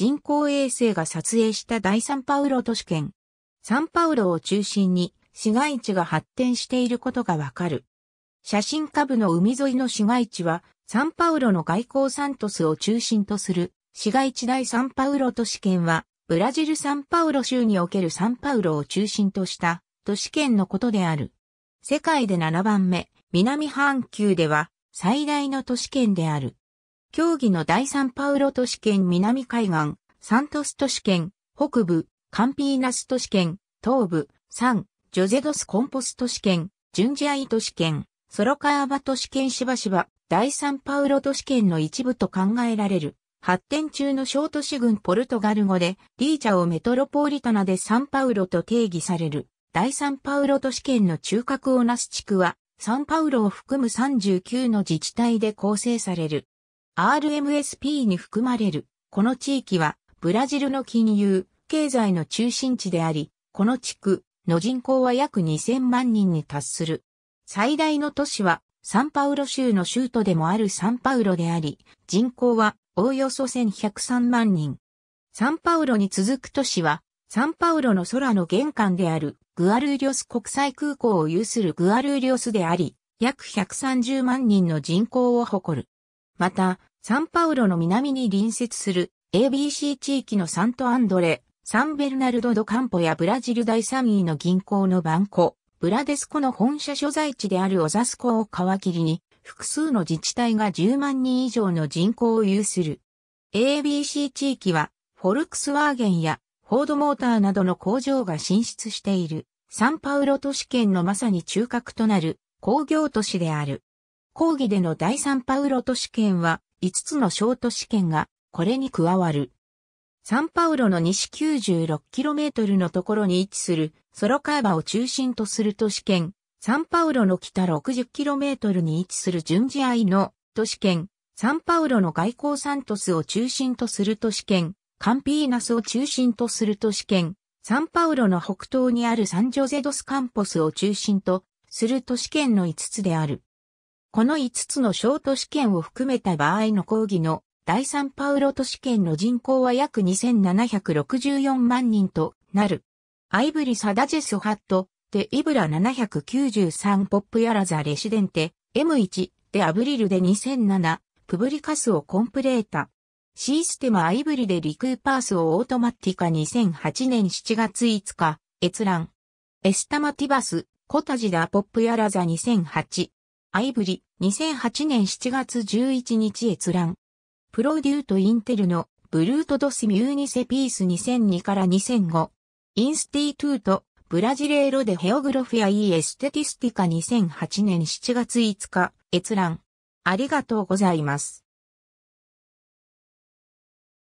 人工衛星が撮影した大サンパウロ都市圏。サンパウロを中心に市街地が発展していることがわかる。写真下部の海沿いの市街地は、サンパウロの外交サントスを中心とする市街地大サンパウロ都市圏は、ブラジルサンパウロ州におけるサンパウロを中心とした都市圏のことである。世界で7番目、南半球では最大の都市圏である。競技の第サンパウロ都市圏南海岸、サントス都市圏、北部、カンピーナス都市圏、東部、サン、ジョゼドスコンポス都市圏、ジュンジアイ都市圏、ソロカーバ都市圏しばしば、第サンパウロ都市圏の一部と考えられる。発展中の小都市群ポルトガル語で、リーチャをメトロポリタナでサンパウロと定義される。第サンパウロ都市圏の中核をなす地区は、サンパウロを含む39の自治体で構成される。RMSP に含まれる。この地域は、ブラジルの金融、経済の中心地であり、この地区の人口は約2000万人に達する。最大の都市は、サンパウロ州の州都でもあるサンパウロであり、人口はおおよそ1103万人。サンパウロに続く都市は、サンパウロの空の玄関であるグアルーリョス国際空港を有するグアルーリョスであり、約130万人の人口を誇る。また、サンパウロの南に隣接する ABC 地域のサントアンドレ、サンベルナルド・ド・カンポやブラジル第3位の銀行のバンコ、ブラデスコの本社所在地であるオザスコを皮切りに、複数の自治体が10万人以上の人口を有する。ABC 地域は、フォルクスワーゲンやフォードモーターなどの工場が進出している、サンパウロ都市圏のまさに中核となる工業都市である。講義での第サンパウロ都市圏は5つの小都市圏がこれに加わる。サンパウロの西 96km のところに位置するソロカーバを中心とする都市圏、サンパウロの北 60km に位置する順次合いの都市圏、サンパウロの外交サントスを中心とする都市圏、カンピーナスを中心とする都市圏、サンパウロの北東にあるサンジョゼドスカンポスを中心とする都市圏の5つである。この5つの小都市圏を含めた場合の講義の第三パウロ都市圏の人口は約2764万人となる。アイブリサダジェスハット、デ・イブラ793ポップヤラザレシデンテ、M1、デ・アブリルで2007、プブリカスをコンプレータ。シーステマアイブリでリクーパースをオートマティカ2008年7月5日、閲覧。エスタマティバス、コタジダポップヤラザ2008、イブリ、2008年7月11日閲覧。プロデュートインテルのブルートドスミューニセピース2002から2005。インスティトゥート、ブラジレーロでヘオグロフィアイエステティスティカ2008年7月5日、閲覧。ありがとうございます。